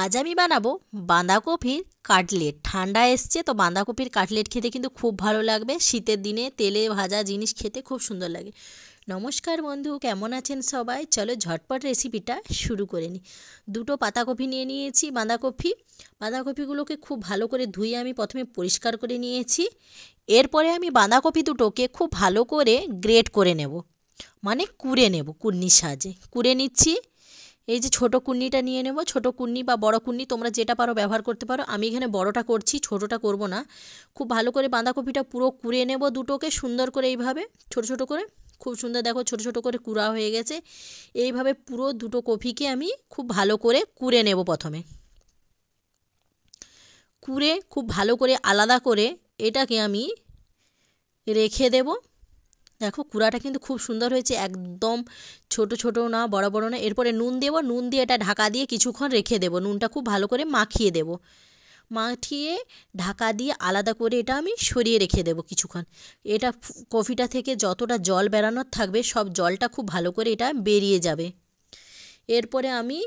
আজ আমি বানাবো বাঁধাকপির কাটলেট ঠান্ডা এসছে তো বাঁধাকপির কাটলেট খেতে কিন্তু খুব ভালো লাগবে শীতের দিনে তেলে ভাজা জিনিস খেতে খুব সুন্দর লাগে নমস্কার বন্ধু কেমন আছেন সবাই চলো ঝটপট রেসিপিটা শুরু করে নিই দুটো পাতাকপি নিয়ে নিয়েছি বাঁধাকপি বাঁধাকপিগুলোকে খুব ভালো করে ধুয়ে আমি প্রথমে পরিষ্কার করে নিয়েছি এরপরে আমি বাঁধাকপি দুটোকে খুব ভালো করে গ্রেট করে নেব মানে কুড়ে নেব কুর্নির সাহায্যে কুড়ে নিচ্ছি এই যে ছোট কুন্নিটা নিয়ে নেব ছোট কুন্নি বা বড় কুন্নি তোমরা যেটা পারো ব্যবহার করতে পারো আমি এখানে বড়টা করছি ছোটটা করব না খুব ভালো করে বাঁধাকপিটা পুরো কুড়ে নেব দুটোকে সুন্দর করে এইভাবে ছোট ছোট করে খুব সুন্দর দেখো ছোট ছোট করে কুড়া হয়ে গেছে এইভাবে পুরো দুটো কপিকে আমি খুব ভালো করে কুড়ে নেব প্রথমে কুড়ে খুব ভালো করে আলাদা করে এটাকে আমি রেখে দেবো দেখো কুড়াটা কিন্তু খুব সুন্দর হয়েছে একদম ছোট ছোট না বড় বড় না এরপরে নুন দেবো নুন দিয়ে এটা ঢাকা দিয়ে কিছুক্ষণ রেখে দেবো নুনটা খুব ভালো করে মাখিয়ে দেব মাখিয়ে ঢাকা দিয়ে আলাদা করে এটা আমি সরিয়ে রেখে দেব কিছুক্ষণ এটা কফিটা থেকে যতটা জল বেরানোর থাকবে সব জলটা খুব ভালো করে এটা বেরিয়ে যাবে এরপরে আমি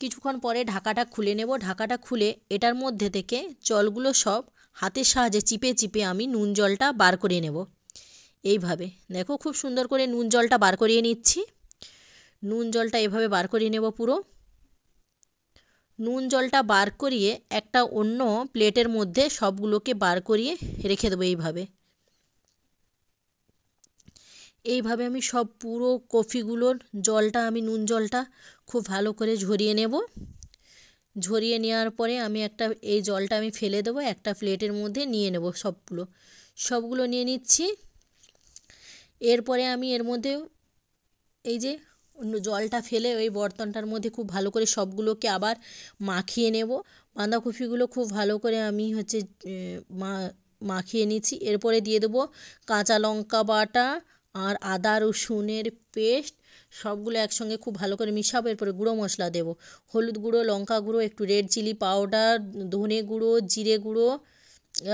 কিছুক্ষণ পরে ঢাকাটা খুলে নেব ঢাকাটা খুলে এটার মধ্যে থেকে জলগুলো সব হাতের সাহায্যে চিপে চিপে আমি নুন জলটা বার করে নেব এইভাবে দেখো খুব সুন্দর করে নুন জলটা বার করিয়ে নিচ্ছি নুন জলটা এভাবে বার করিয়ে নেব পুরো নুন জলটা বার করিয়ে একটা অন্য প্লেটের মধ্যে সবগুলোকে বার করিয়ে রেখে দেবো এইভাবে এইভাবে আমি সব পুরো কফিগুলোর জলটা আমি নুন জলটা খুব ভালো করে ঝরিয়ে নেব ঝরিয়ে নেওয়ার পরে আমি একটা এই জলটা আমি ফেলে দেবো একটা প্লেটের মধ্যে নিয়ে নেব সবগুলো সবগুলো নিয়ে নিচ্ছি এরপরে আমি এর মধ্যে এই যে জলটা ফেলে ওই বর্তনটার মধ্যে খুব ভালো করে সবগুলোকে আবার মাখিয়ে নেব বাঁধাকপিগুলো খুব ভালো করে আমি হচ্ছে মা মাখিয়ে নিচ্ছি এরপরে দিয়ে দেবো কাঁচা লঙ্কা বাটা আর আদা রসুনের পেস্ট সবগুলো একসঙ্গে খুব ভালো করে মিশাবো এরপরে গুঁড়ো মশলা দেব হলুদ গুঁড়ো লঙ্কা গুঁড়ো একটু রেড চিলি পাউডার ধনে গুঁড়ো জিরে গুঁড়ো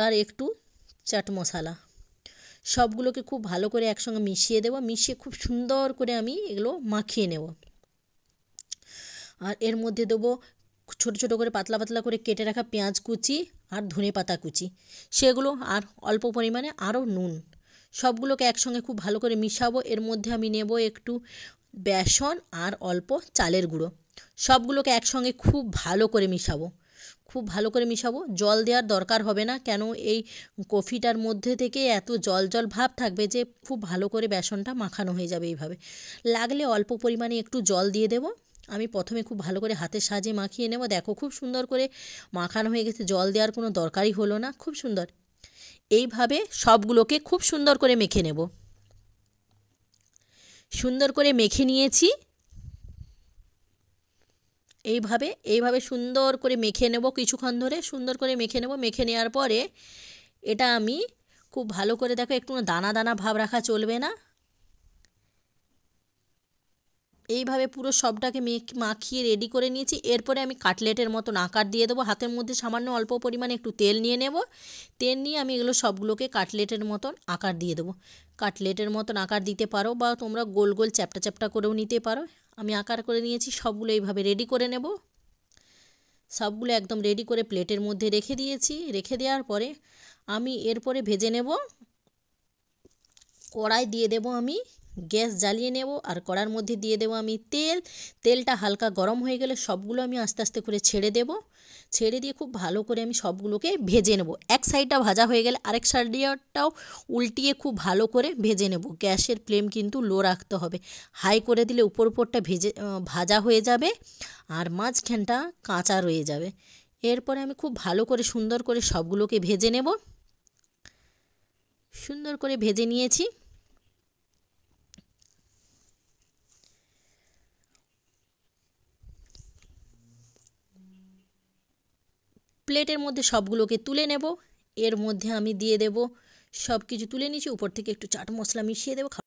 আর একটু চাট মশলা সবগুলোকে খুব ভালো করে একসঙ্গে মিশিয়ে দেবো মিশিয়ে খুব সুন্দর করে আমি এগুলো মাখিয়ে নেব আর এর মধ্যে দেবো ছোট ছোট করে পাতলা পাতলা করে কেটে রাখা পেঁয়াজ কুচি আর ধনে পাতা কুচি সেগুলো আর অল্প পরিমাণে আরও নুন সবগুলোকে একসঙ্গে খুব ভালো করে মিশাবো এর মধ্যে আমি নেব একটু বেসন আর অল্প চালের গুঁড়ো সবগুলোকে একসঙ্গে খুব ভালো করে মিশাবো খুব ভালো করে মিশাবো জল দেওয়ার দরকার হবে না কেন এই কফিটার মধ্যে থেকে এত জল জল ভাব থাকবে যে খুব ভালো করে বেসনটা মাখানো হয়ে যাবে এইভাবে লাগলে অল্প পরিমাণে একটু জল দিয়ে দেবো আমি প্রথমে খুব ভালো করে হাতের সাহায্যে মাখিয়ে নেব দেখো খুব সুন্দর করে মাখানো হয়ে গেছে জল দেওয়ার কোনো দরকারই হলো না খুব সুন্দর এইভাবে সবগুলোকে খুব সুন্দর করে মেখে নেব সুন্দর করে মেখে নিয়েছি এইভাবে এইভাবে সুন্দর করে মেখে নেব কিছুক্ষণ ধরে সুন্দর করে মেখে নেব মেখে নেওয়ার পরে এটা আমি খুব ভালো করে দেখো একটু দানা দানা ভাব রাখা চলবে না এইভাবে পুরো সবটাকে মাখিয়ে রেডি করে নিয়েছি এরপরে আমি কাটলেটের মতন আকার দিয়ে দেবো হাতের মধ্যে সামান্য অল্প পরিমাণে একটু তেল নিয়ে নেব তেল নিয়ে আমি এগুলো সবগুলোকে কাটলেটের মতন আকার দিয়ে দেবো কাটলেটের মতন আকার দিতে পারো বা তোমরা গোল গোল চ্যাপটা চ্যাপটা করেও নিতে পারো আমি আকার করে নিয়েছি সবগুলো এইভাবে রেডি করে নেব সবগুলো একদম রেডি করে প্লেটের মধ্যে রেখে দিয়েছি রেখে দেওয়ার পরে আমি এরপরে ভেজে নেব কড়াই দিয়ে দেব আমি গ্যাস জ্বালিয়ে নেব আর কড়ার মধ্যে দিয়ে দেবো আমি তেল তেলটা হালকা গরম হয়ে গেলে সবগুলো আমি আস্তে আস্তে করে ছেড়ে দেব ছেড়ে দিয়ে খুব ভালো করে আমি সবগুলোকে ভেজে নেব এক সাইডটা ভাজা হয়ে গেলে আরেক সাইডটাও উল্টিয়ে খুব ভালো করে ভেজে নেব গ্যাসের ফ্লেম কিন্তু লো রাখতে হবে হাই করে দিলে উপর উপরটা ভেজে ভাজা হয়ে যাবে আর মাঝখানটা কাঁচা রয়ে যাবে এরপরে আমি খুব ভালো করে সুন্দর করে সবগুলোকে ভেজে নেব সুন্দর করে ভেজে নিয়েছি প্লেটের মধ্যে সবগুলোকে তুলে নেব এর মধ্যে আমি দিয়ে দেব সব কিছু তুলে নিয়েছি উপর থেকে একটু চাট মশলা মিশিয়ে দেবো